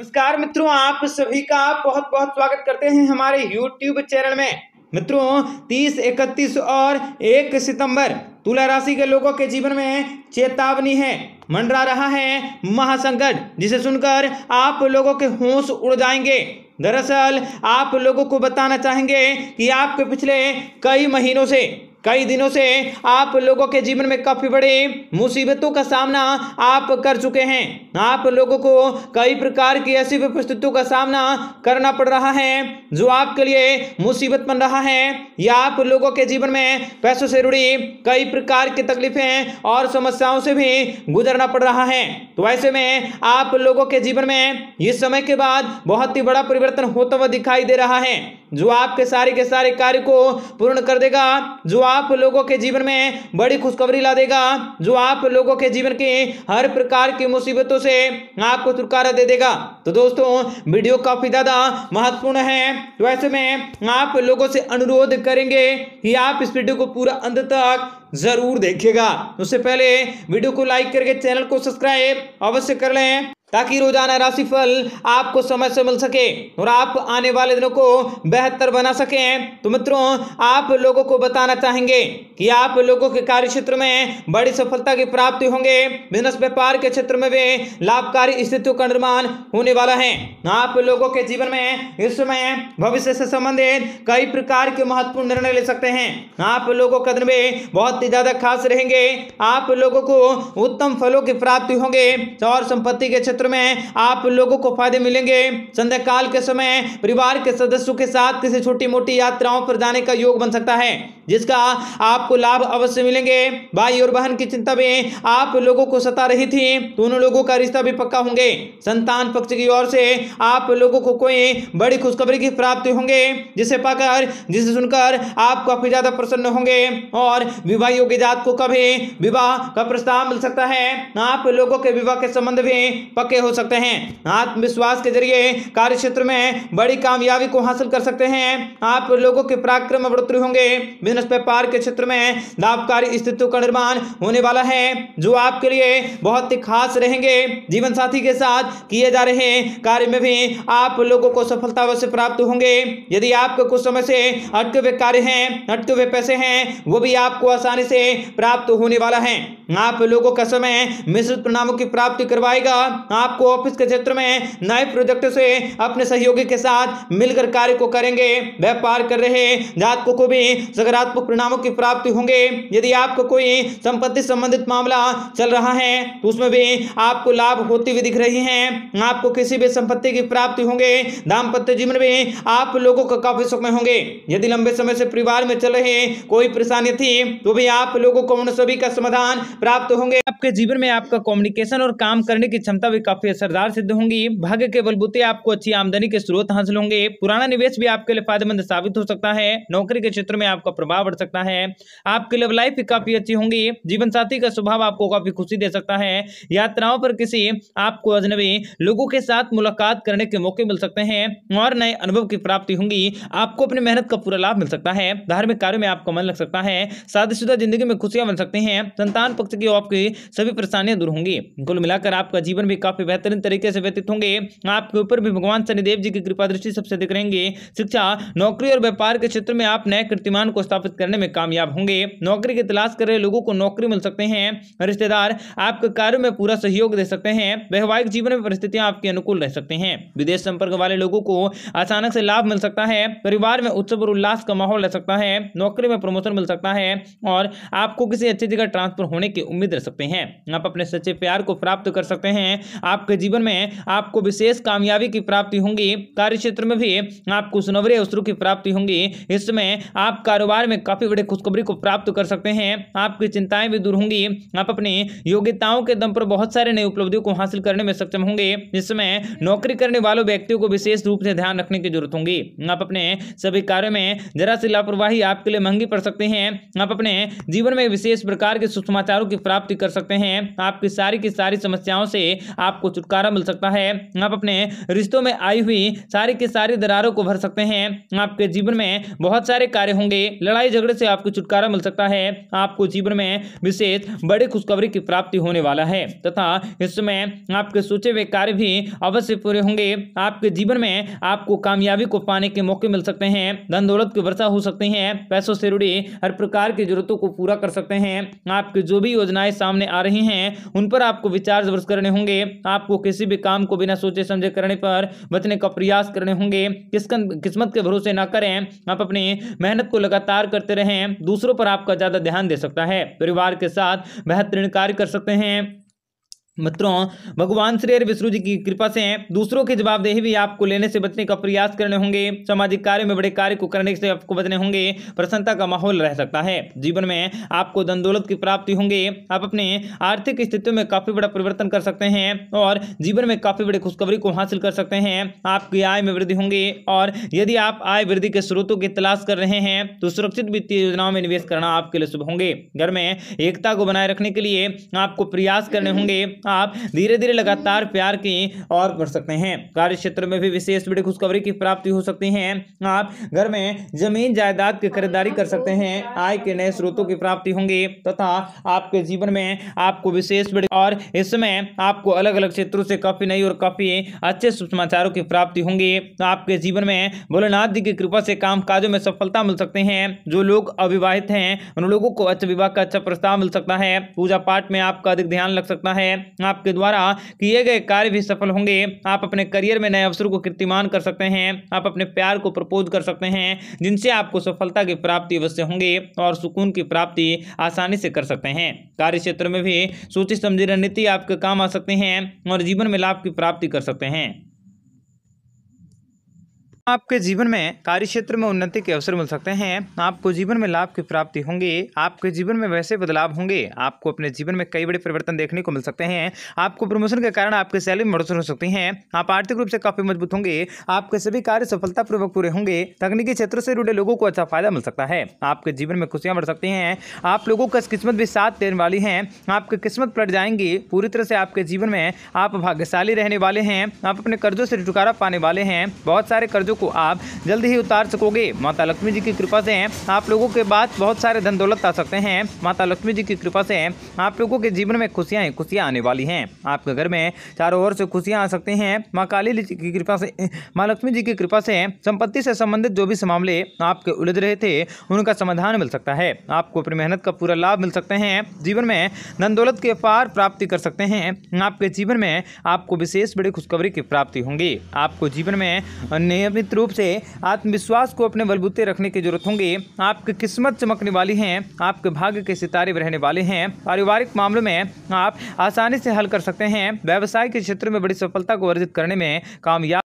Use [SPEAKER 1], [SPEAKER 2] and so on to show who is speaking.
[SPEAKER 1] नमस्कार मित्रों आप सभी का बहुत बहुत स्वागत करते हैं हमारे YouTube चैनल में मित्रों 30, 31 और 1 सितंबर तुला राशि के लोगों के जीवन में चेतावनी है मंडरा रहा है महासंकट जिसे सुनकर आप लोगों के होश उड़ जाएंगे दरअसल आप लोगों को बताना चाहेंगे कि आपके पिछले कई महीनों से कई दिनों से आप लोगों के जीवन में काफी बड़ी मुसीबतों का सामना आप कर चुके हैं आप लोगों को कई प्रकार की ऐसी परिस्थितियों का सामना करना पड़ रहा है जो आपके लिए मुसीबत बन रहा है या आप लोगों के जीवन में पैसों से जुड़ी कई प्रकार की तकलीफें और समस्याओं से भी गुजरना पड़ रहा है तो ऐसे में आप लोगों के जीवन में इस समय के बाद बहुत ही बड़ा परिवर्तन होता हुआ दिखाई दे रहा है जो आपके सारे के सारे कार्य को पूर्ण कर देगा जो आप लोगों के जीवन में बड़ी खुशखबरी ला देगा जो आप लोगों के जीवन के हर प्रकार की मुसीबतों से आपको छुटकारा दे देगा तो दोस्तों वीडियो काफी ज्यादा महत्वपूर्ण है तो ऐसे में आप लोगों से अनुरोध करेंगे कि आप इस वीडियो को पूरा अंत तक जरूर देखेगा उससे पहले वीडियो को लाइक करके चैनल को सब्सक्राइब अवश्य कर लें ताकि रोजाना राशिफल आपको समय से मिल सके और आप आने वाले दिनों को बेहतर बना सकें तो मित्रों आप लोगों को बताना चाहेंगे कि आप लोगों के कार्य क्षेत्र में बड़ी सफलता की प्राप्ति होंगे बिजनेस व्यापार के क्षेत्र में भी लाभकारी स्थितियों का निर्माण होने वाला है आप लोगों के जीवन में इस समय भविष्य से संबंधित कई प्रकार के महत्वपूर्ण निर्णय ले सकते हैं आप लोगों का दिन भी बहुत ही ज्यादा खास रहेंगे आप लोगों को उत्तम फलों की प्राप्ति होंगे और संपत्ति के क्षेत्र क्षेत्र में आप लोगों को फायदे मिलेंगे संध्या काल के समय परिवार के सदस्यों के साथ किसी छोटी मोटी यात्राओं पर जाने का योग बन सकता है जिसका आपको लाभ अवश्य मिलेंगे भाई और बहन की चिंता भी आप लोगों को सता रही थी दोनों लोगों का रिश्ता भी पक्का होंगे संतान पक्ष की ओर से आप लोगों को कोई बड़ी खुशखबरी की प्राप्ति होंगे जिसे पाकर जिसे सुनकर आप काफी ज्यादा प्रसन्न होंगे और विवाह योग्य जात को कभी विवाह का प्रस्ताव मिल सकता है आप लोगों के विवाह के संबंध भी पक्के हो सकते हैं आत्मविश्वास के जरिए कार्य क्षेत्र में बड़ी कामयाबी को हासिल कर सकते हैं आप लोगों के पराक्रम बढ़ोतरी होंगे बिजनेस व्यापार के क्षेत्र में लाभकारी स्थिति का निर्माण होने वाला है जो आपके लिए बहुत ही खास रहेंगे जीवन साथी के साथ किए जा रहे कार्य में भी आप लोगों को सफलता अवश्य प्राप्त होंगे यदि आपको कुछ समय से अटके हुए कार्य हैं अटके हुए पैसे हैं वो भी आपको आसानी से प्राप्त होने वाला है आप लोगों का समय मिश्रित परिणामों की प्राप्ति करवाएगा आपको ऑफिस के क्षेत्र में नए प्रोजेक्ट से अपने सहयोगी के साथ मिलकर कार्य को करेंगे व्यापार कर रहे जातकों को भी सकारात्मक सकारात्मक परिणामों की प्राप्ति होंगे यदि आपको कोई संपत्ति संबंधित मामला चल रहा है तो उसमें भी आपको लाभ होती हुई दिख रही है आपको किसी भी संपत्ति की प्राप्ति होंगे दाम्पत्य जीवन में आप लोगों का काफी सुखमय होंगे यदि लंबे समय से परिवार में चल रहे कोई परेशानी थी तो भी आप लोगों को उन सभी का समाधान प्राप्त होंगे आपके जीवन में आपका कम्युनिकेशन और काम करने की क्षमता भी काफी असरदार सिद्ध होंगी भाग्य के बलबूते आपको अच्छी आमदनी के स्रोत हासिल होंगे पुराना निवेश भी आपके लिए फायदेमंद साबित हो सकता है नौकरी के क्षेत्र में आपका प्रभाव बढ़ सकता है आपकी लव लाइफ भी काफी अच्छी होंगी जीवन साथी का स्वभाव आपको काफी खुशी दे सकता है यात्राओं पर किसी आपको अजनबी लोगों के साथ मुलाकात करने के मौके मिल सकते हैं और नए अनुभव की प्राप्ति होंगी आपको अपनी मेहनत का पूरा लाभ मिल सकता है धार्मिक कार्यो में आपका मन लग सकता है शादीशुदा जिंदगी में खुशियां मिल सकती है संतान पक्ष की आपकी सभी परेशानियां दूर होंगी कुल मिलाकर आपका जीवन भी काफी बेहतरीन तरीके से व्यतीत होंगे आपके ऊपर भी भगवान शनिदेव जी की कृपा दृष्टि सबसे अधिक रहेंगे शिक्षा नौकरी और व्यापार के क्षेत्र में आप नए कीर्तिमान को स्थापित करने में कामयाब होंगे नौकरी की तलाश कर रहे लोगों को नौकरी मिल सकते हैं रिश्तेदार आपके कार्य में पूरा सहयोग दे सकते हैं वैवाहिक जीवन में परिस्थितियां आपके अनुकूल रह सकते हैं विदेश संपर्क वाले लोगों को अचानक से लाभ मिल सकता है परिवार में उत्सव और उल्लास का माहौल रह सकता है नौकरी में प्रमोशन मिल सकता है और आपको किसी अच्छी जगह ट्रांसफर होने की उम्मीद रह सकते हैं हैं आप अपने सच्चे प्यार को प्राप्त कर सकते हैं आपके जीवन में आपको विशेष कामयाबी की प्राप्ति होंगी कार्य क्षेत्र में भी आपको सुनवरे अवसरों की प्राप्ति होंगी इसमें आप कारोबार में काफ़ी बड़े खुशखबरी को प्राप्त कर सकते हैं आपकी चिंताएं भी दूर होंगी आप अपनी योग्यताओं के दम पर बहुत सारे नई उपलब्धियों को हासिल करने में सक्षम होंगे इसमें नौकरी करने वालों व्यक्तियों को विशेष रूप से ध्यान रखने की जरूरत होगी आप अपने सभी कार्यों में जरा सी लापरवाही आपके लिए महंगी पड़ सकती है आप अपने जीवन में विशेष प्रकार के सुसमाचारों की प्राप्ति कर सकते सकते हैं आपकी सारी की सारी समस्याओं से आपको छुटकारा मिल सकता है आप अपने रिश्तों में आई हुई सारी की सारी दरारों को भर सकते हैं आपके जीवन में बहुत सारे कार्य होंगे लड़ाई झगड़े से आपको छुटकारा मिल सकता है आपको जीवन में विशेष बड़े खुशखबरी की प्राप्ति होने वाला है तथा इस समय आपके सोचे हुए कार्य भी अवश्य पूरे होंगे आपके जीवन में आपको कामयाबी को पाने के मौके मिल सकते हैं धन दौलत की वर्षा हो सकती है पैसों से जुड़ी हर प्रकार की जरूरतों को पूरा कर सकते हैं आपकी जो भी योजनाएं सामने आ आ रहे हैं उन पर आपको विचार जबर्स करने होंगे आपको किसी भी काम को बिना सोचे समझे करने पर बचने का प्रयास करने होंगे किस्मत के भरोसे ना करें आप अपनी मेहनत को लगातार करते रहें दूसरों पर आपका ज़्यादा ध्यान दे सकता है परिवार के साथ बेहतरीन कार्य कर सकते हैं मित्रों भगवान श्री हरि विष्णु जी की कृपा से दूसरों की जवाबदेही भी आपको लेने से बचने का प्रयास करने होंगे सामाजिक कार्यों में बड़े कार्य को करने से आपको बचने होंगे प्रसन्नता का माहौल रह सकता है जीवन में आपको धन दौलत की प्राप्ति होंगे आप अपने आर्थिक स्थितियों में काफी बड़ा परिवर्तन कर सकते हैं और जीवन में काफी बड़ी खुशखबरी को हासिल कर सकते हैं आपकी आय में वृद्धि होंगी और यदि आप आय वृद्धि के स्रोतों की तलाश कर रहे हैं तो सुरक्षित वित्तीय योजनाओं में निवेश करना आपके लिए शुभ होंगे घर में एकता को बनाए रखने के लिए आपको प्रयास करने होंगे आप धीरे धीरे लगातार प्यार की और बढ़ सकते हैं कार्य क्षेत्र में भी विशेष बड़ी खुशखबरी की प्राप्ति हो सकती है आप घर में जमीन जायदाद की खरीदारी कर सकते हैं आय के नए स्रोतों की प्राप्ति होंगी तथा आपके जीवन में आपको विशेष बड़ी और इसमें आपको अलग अलग क्षेत्रों से काफी नई और काफी अच्छे समाचारों की प्राप्ति होंगी आपके जीवन में भोलेनाथ जी की कृपा से काम काजों में सफलता मिल सकते हैं जो लोग अविवाहित हैं उन लोगों को अच्छा विवाह का अच्छा प्रस्ताव मिल सकता है पूजा पाठ में आपका अधिक ध्यान लग सकता है आपके द्वारा किए गए कार्य भी सफल होंगे आप अपने करियर में नए अवसर को कीर्तिमान कर सकते हैं आप अपने प्यार को प्रपोज कर सकते हैं जिनसे आपको सफलता की प्राप्ति अवश्य होंगे और सुकून की प्राप्ति आसानी से कर सकते हैं कार्य क्षेत्र में भी सोची समझी रणनीति आपके काम आ सकते हैं और जीवन में लाभ की प्राप्ति कर सकते हैं आपके जीवन में कार्य क्षेत्र में उन्नति के अवसर मिल सकते हैं आपको जीवन में लाभ की प्राप्ति होंगे आपके जीवन में वैसे बदलाव होंगे आपको अपने जीवन में कई बड़े परिवर्तन देखने को मिल सकते हैं आपको प्रमोशन के कारण आपकी सैलरी में बढ़ोतरी हो सकती है आप आर्थिक रूप से काफी मजबूत होंगे आपके सभी कार्य सफलतापूर्वक पूरे होंगे तकनीकी क्षेत्र से जुड़े लोगों को अच्छा फायदा मिल सकता है आपके जीवन में खुशियां बढ़ सकती हैं आप लोगों का किस्मत भी साथ देने वाली है आपकी किस्मत पलट जाएंगी पूरी तरह से आपके जीवन में आप भाग्यशाली रहने वाले हैं आप अपने कर्जों से छुटकारा पाने वाले हैं बहुत सारे कर्जों बोझों को आप जल्द ही उतार सकोगे माता लक्ष्मी जी की कृपा से आप लोगों के बाद बहुत सारे धन दौलत आ सकते हैं माता लक्ष्मी जी की कृपा से आप लोगों के जीवन में खुशियाँ ही खुशियाँ आने वाली हैं आपके घर में चारों ओर से खुशियाँ आ सकते हैं माँ काली जी की कृपा से माँ लक्ष्मी जी की कृपा से संपत्ति से संबंधित जो भी मामले आपके उलझ रहे थे उनका समाधान मिल सकता है आपको अपनी मेहनत का पूरा लाभ मिल सकते हैं जीवन में धन दौलत के पार प्राप्ति कर सकते हैं आपके जीवन में आपको विशेष बड़ी खुशखबरी की प्राप्ति होंगी आपको जीवन में नियमित रूप से आत्मविश्वास को अपने बलबूते रखने की जरूरत होंगी आपकी किस्मत चमकने वाली है आपके भाग्य के सितारे रहने वाले हैं पारिवारिक मामलों में आप आसानी से हल कर सकते हैं व्यवसाय के क्षेत्र में बड़ी सफलता को अर्जित करने में कामयाब